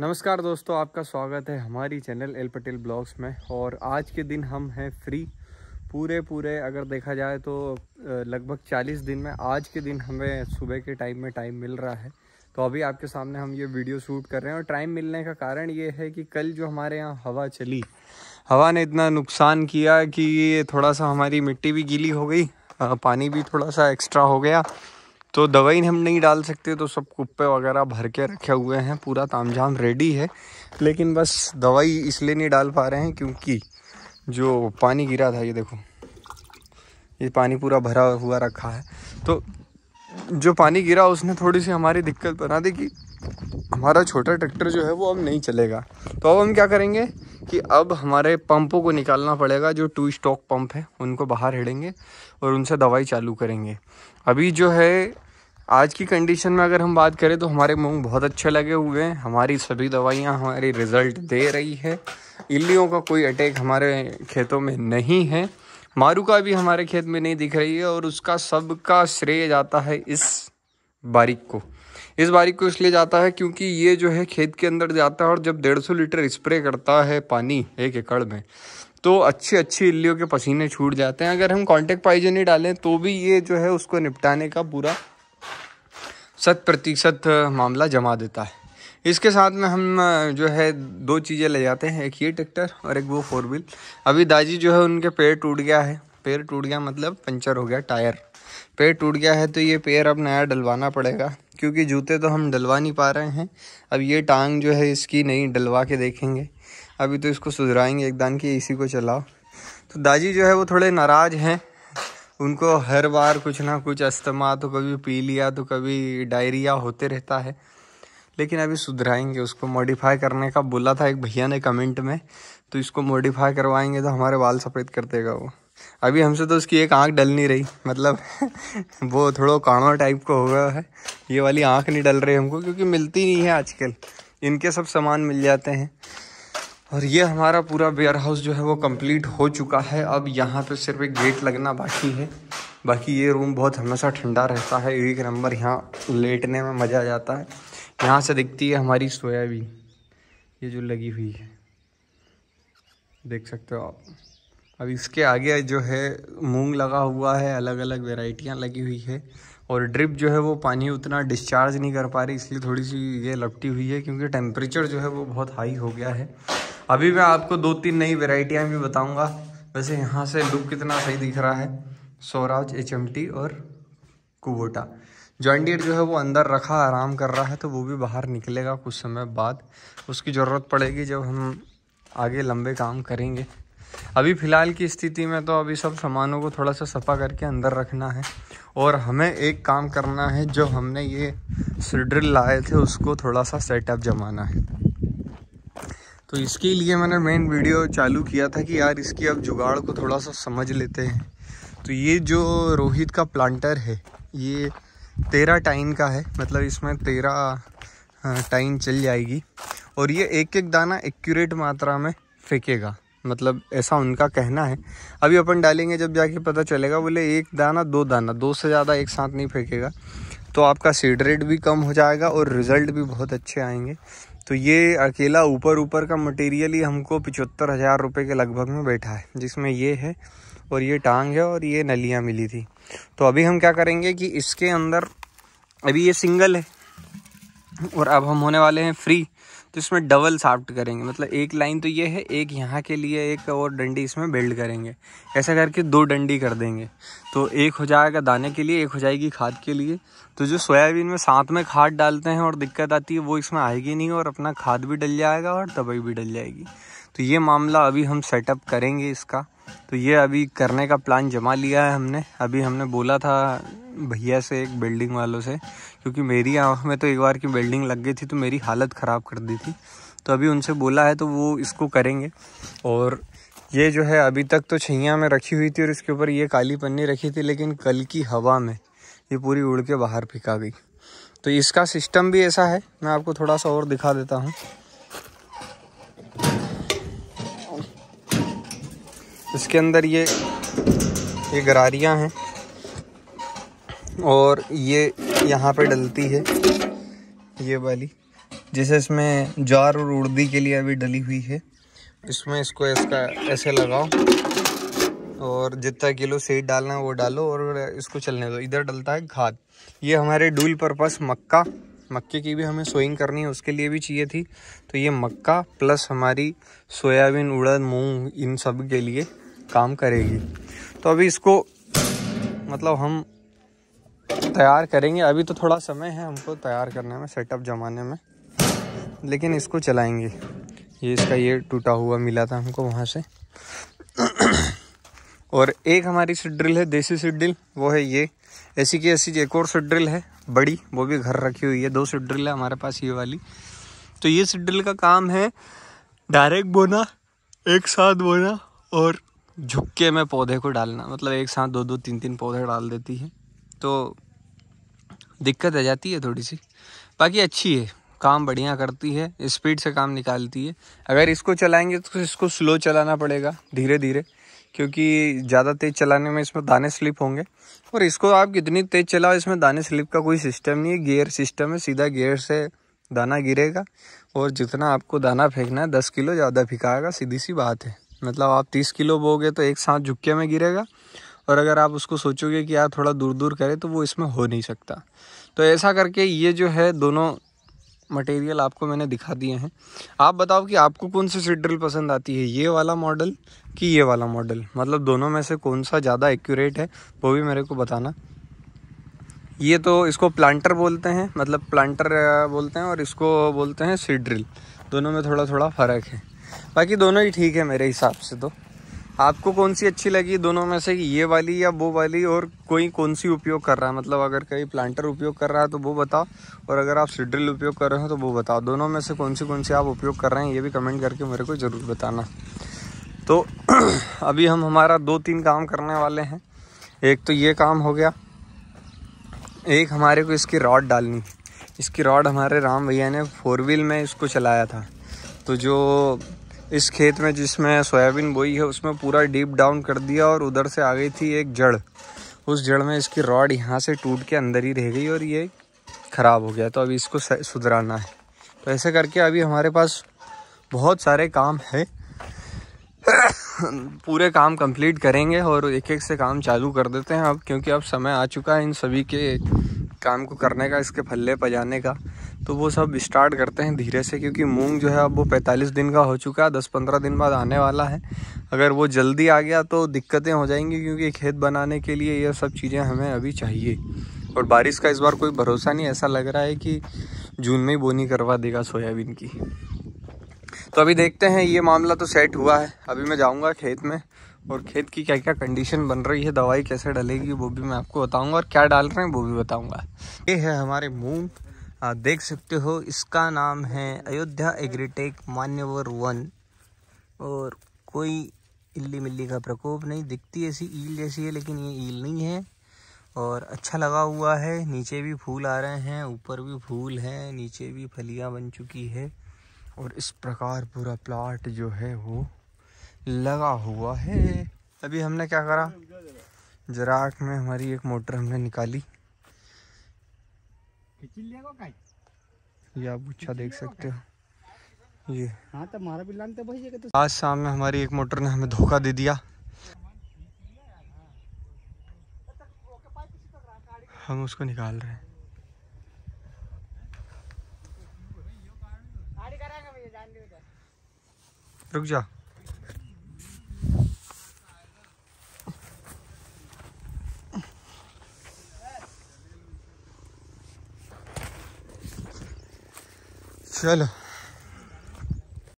नमस्कार दोस्तों आपका स्वागत है हमारी चैनल एल पटेल ब्लॉग्स में और आज के दिन हम हैं फ्री पूरे पूरे अगर देखा जाए तो लगभग 40 दिन में आज के दिन हमें सुबह के टाइम में टाइम मिल रहा है तो अभी आपके सामने हम ये वीडियो शूट कर रहे हैं और टाइम मिलने का कारण ये है कि कल जो हमारे यहाँ हवा चली हवा ने इतना नुकसान किया कि थोड़ा सा हमारी मिट्टी भी गीली हो गई पानी भी थोड़ा सा एक्स्ट्रा हो गया तो दवाई हम नहीं डाल सकते तो सब कुप्पे वगैरह भर के रखे हुए हैं पूरा तामझाम रेडी है लेकिन बस दवाई इसलिए नहीं डाल पा रहे हैं क्योंकि जो पानी गिरा था ये देखो ये पानी पूरा भरा हुआ रखा है तो जो पानी गिरा उसने थोड़ी सी हमारी दिक्कत बना दी कि हमारा छोटा ट्रैक्टर जो है वो अब नहीं चलेगा तो अब हम क्या करेंगे कि अब हमारे पंपों को निकालना पड़ेगा जो टू स्टॉक पंप है उनको बाहर हेड़ेंगे और उनसे दवाई चालू करेंगे अभी जो है आज की कंडीशन में अगर हम बात करें तो हमारे मूंग बहुत अच्छे लगे हुए हैं हमारी सभी दवाइयाँ हमारी रिज़ल्ट दे रही है इल्लियों का कोई अटैक हमारे खेतों में नहीं है मारू का भी हमारे खेत में नहीं दिख रही है और उसका सबका श्रेय जाता है इस बारीक को इस बारीक को इसलिए जाता है क्योंकि ये जो है खेत के अंदर जाता है और जब डेढ़ सौ लीटर स्प्रे करता है पानी एक एकड़ में तो अच्छी अच्छी इल्लियों के पसीने छूट जाते हैं अगर हम कॉन्टेक्ट पाइजन ही डालें तो भी ये जो है उसको निपटाने का पूरा शत प्रतिशत मामला जमा देता है इसके साथ में हम जो है दो चीज़ें ले जाते हैं एक ये ट्रैक्टर और एक वो फोर व्हील अभी दाजी जो है उनके पैर टूट गया है पैर टूट गया मतलब पंचर हो गया टायर पैर टूट गया है तो ये पैर अब नया डलवाना पड़ेगा क्योंकि जूते तो हम डलवा नहीं पा रहे हैं अब ये टांग जो है इसकी नहीं डलवा के देखेंगे अभी तो इसको सुधराएंगे एक दान कि इसी को चलाओ तो दाजी जो है वो थोड़े नाराज़ हैं उनको हर बार कुछ ना कुछ अस्थमा तो कभी पी लिया तो कभी डायरिया होते रहता है लेकिन अभी सुधराएंगे उसको मॉडिफाई करने का बोला था एक भैया ने कमेंट में तो इसको मॉडिफाई करवाएंगे तो हमारे बाल सफ़ेद कर देगा वो अभी हमसे तो उसकी एक आंख डल नहीं रही मतलब वो थोड़ा काना टाइप का हो गया है ये वाली आंख नहीं डल रही हमको क्योंकि मिलती नहीं है आजकल इनके सब सामान मिल जाते हैं और ये हमारा पूरा वेयर हाउस जो है वो कंप्लीट हो चुका है अब यहाँ पे सिर्फ एक गेट लगना बाकी है बाकी ये रूम बहुत हमेशा ठंडा रहता है एक नंबर यहाँ लेटने में मज़ा आ जाता है यहाँ से दिखती है हमारी सोयाबीन ये जो लगी हुई है देख सकते हो आप अब इसके आगे जो है मूंग लगा हुआ है अलग अलग वेराइटियाँ लगी हुई है और ड्रिप जो है वो पानी उतना डिस्चार्ज नहीं कर पा रही इसलिए थोड़ी सी ये लपटी हुई है क्योंकि टेम्परेचर जो है वो बहुत हाई हो गया है अभी मैं आपको दो तीन नई वेराइटियाँ भी बताऊँगा वैसे यहाँ से लुक कितना सही दिख रहा है स्वराज एच और कुबोटा जॉइंडियर जो है वो अंदर रखा आराम कर रहा है तो वो भी बाहर निकलेगा कुछ समय बाद उसकी ज़रूरत पड़ेगी जब हम आगे लंबे काम करेंगे अभी फ़िलहाल की स्थिति में तो अभी सब सामानों को थोड़ा सा सफ़ा करके अंदर रखना है और हमें एक काम करना है जो हमने ये ड्रिल लाए थे उसको थोड़ा सा सेटअप जमाना है तो इसके लिए मैंने मेन वीडियो चालू किया था कि यार इसकी अब जुगाड़ को थोड़ा सा समझ लेते हैं तो ये जो रोहित का प्लांटर है ये तेरह टाइन का है मतलब इसमें तेरह टाइन चल जाएगी और ये एक एक दाना एक्यूरेट मात्रा में फेंकेगा मतलब ऐसा उनका कहना है अभी अपन डालेंगे जब जाके पता चलेगा बोले एक दाना दो दाना दो से ज़्यादा एक साथ नहीं फेंकेगा तो आपका सीड रेट भी कम हो जाएगा और रिज़ल्ट भी बहुत अच्छे आएंगे तो ये अकेला ऊपर ऊपर का मटेरियल ही हमको पिचहत्तर हज़ार रुपये के लगभग में बैठा है जिसमें ये है और ये टांग है और ये नलियाँ मिली थी तो अभी हम क्या करेंगे कि इसके अंदर अभी ये सिंगल है और अब हम होने वाले हैं फ्री तो इसमें डबल साफ्ट करेंगे मतलब एक लाइन तो ये है एक यहाँ के लिए एक और डंडी इसमें बिल्ड करेंगे ऐसा करके दो डंडी कर देंगे तो एक हो जाएगा दाने के लिए एक हो जाएगी खाद के लिए तो जो सोयाबीन में साथ में खाद डालते हैं और दिक्कत आती है वो इसमें आएगी नहीं और अपना खाद भी डल जाएगा और दवाई भी डल जाएगी तो ये मामला अभी हम सेटअप करेंगे इसका तो ये अभी करने का प्लान जमा लिया है हमने अभी हमने बोला था भैया से एक बिल्डिंग वालों से क्योंकि मेरी आँख में तो एक बार की वेल्डिंग लग गई थी तो मेरी हालत ख़राब कर दी थी तो अभी उनसे बोला है तो वो इसको करेंगे और ये जो है अभी तक तो छैया में रखी हुई थी और इसके ऊपर ये काली पन्नी रखी थी लेकिन कल की हवा में ये पूरी उड़ के बाहर फिका गई तो इसका सिस्टम भी ऐसा है मैं आपको थोड़ा सा और दिखा देता हूँ इसके अंदर ये ये गरारियाँ हैं और ये यहाँ पे डलती है ये वाली जैसे इसमें जार और उर्दी के लिए अभी डली हुई है इसमें इसको इसका ऐसे लगाओ और जितना किलो सेड डालना है वो डालो और इसको चलने दो इधर डलता है खाद ये हमारे डूल पर्पस मक्का मक्के की भी हमें सोइंग करनी है उसके लिए भी चाहिए थी तो ये मक्का प्लस हमारी सोयाबीन उड़द मूंग इन सब के लिए काम करेगी तो अभी इसको मतलब हम तैयार करेंगे अभी तो थोड़ा समय है हमको तैयार करने में सेटअप जमाने में लेकिन इसको चलाएंगे ये इसका ये टूटा हुआ मिला था हमको वहाँ से और एक हमारी सीट ड्रिल है देसी सीट ड्रिल वो है ये ऐसी की ऐसी एक और सीट ड्रिल है बड़ी वो भी घर रखी हुई है दो सीट ड्रिल है हमारे पास ये वाली तो ये सीट ड्रिल का काम है डायरेक्ट बोना एक साथ बोना और झुक्के में पौधे को डालना मतलब एक साथ दो दो तीन तीन पौधे डाल देती है तो दिक्कत आ जाती है थोड़ी सी बाकी अच्छी है काम बढ़िया करती है स्पीड से काम निकालती है अगर इसको चलाएंगे तो इसको स्लो चलाना पड़ेगा धीरे धीरे क्योंकि ज़्यादा तेज़ चलाने में इसमें दाने स्लिप होंगे और इसको आप कितनी तेज़ चलाओ इसमें दाने स्लिप का कोई सिस्टम नहीं है गियर सिस्टम है सीधा गियर से दाना गिरेगा और जितना आपको दाना फेंकना है दस किलो ज़्यादा फेंकाएगा सीधी सी बात है मतलब आप तीस किलो बोगे तो एक साथ झुकके में गिरेगा और अगर आप उसको सोचोगे कि यार थोड़ा दूर दूर करें तो वो इसमें हो नहीं सकता तो ऐसा करके ये जो है दोनों मटेरियल आपको मैंने दिखा दिए हैं आप बताओ कि आपको कौन सी सीट ड्रिल पसंद आती है ये वाला मॉडल कि ये वाला मॉडल मतलब दोनों में से कौन सा ज़्यादा एक्यूरेट है वो भी मेरे को बताना ये तो इसको प्लांटर बोलते हैं मतलब प्लांटर बोलते हैं और इसको बोलते हैं सीड ड्रिल दोनों में थोड़ा थोड़ा फ़र्क है बाकी दोनों ही ठीक है मेरे हिसाब से तो आपको कौन सी अच्छी लगी दोनों में से ये वाली या वो वाली और कोई कौन सी उपयोग कर रहा है मतलब अगर कोई प्लांटर उपयोग कर रहा है तो वो बताओ और अगर आप सीड्रिल उपयोग कर रहे हो तो वो बताओ दोनों में से कौन सी कौन सी आप उपयोग कर रहे हैं ये भी कमेंट करके मेरे को ज़रूर बताना तो अभी हम हमारा दो तीन काम करने वाले हैं एक तो ये काम हो गया एक हमारे को इसकी रॉड डालनी इसकी रॉड हमारे राम भैया ने फोर व्हील में इसको चलाया था तो जो इस खेत में जिसमें सोयाबीन बोई है उसमें पूरा डीप डाउन कर दिया और उधर से आ गई थी एक जड़ उस जड़ में इसकी रॉड यहाँ से टूट के अंदर ही रह गई और ये ख़राब हो गया तो अभी इसको सुधराना है तो ऐसे करके अभी हमारे पास बहुत सारे काम है पूरे काम कंप्लीट करेंगे और एक एक से काम चालू कर देते हैं अब क्योंकि अब समय आ चुका है इन सभी के काम को करने का इसके फल्ले पजाने का तो वो सब स्टार्ट करते हैं धीरे से क्योंकि मूंग जो है अब वो 45 दिन का हो चुका है 10-15 दिन बाद आने वाला है अगर वो जल्दी आ गया तो दिक्कतें हो जाएंगी क्योंकि खेत बनाने के लिए ये सब चीज़ें हमें अभी चाहिए और बारिश का इस बार कोई भरोसा नहीं ऐसा लग रहा है कि जून में ही बोनी करवा देगा सोयाबीन की तो अभी देखते हैं ये मामला तो सेट हुआ है अभी मैं जाऊँगा खेत में और खेत की क्या क्या कंडीशन बन रही है दवाई कैसे डलेगी वो भी मैं आपको बताऊंगा और क्या डाल रहे हैं वो भी बताऊंगा ये है हमारे मूंग आप देख सकते हो इसका नाम है अयोध्या एग्रीटेक मान्यवर वन और कोई इल्ली मिल्ली का प्रकोप नहीं दिखती ऐसी ईल जैसी है लेकिन ये ईल नहीं है और अच्छा लगा हुआ है नीचे भी फूल आ रहे हैं ऊपर भी फूल हैं नीचे भी फलियाँ बन चुकी है और इस प्रकार पूरा प्लाट जो है वो लगा हुआ है अभी हमने क्या करा जराक में हमारी एक मोटर हमने निकाली ये आप गुच्छा देख सकते हो ये आज शाम में हमारी एक मोटर ने हमें धोखा दे दिया हम उसको निकाल रहे हैं रुक जा فعله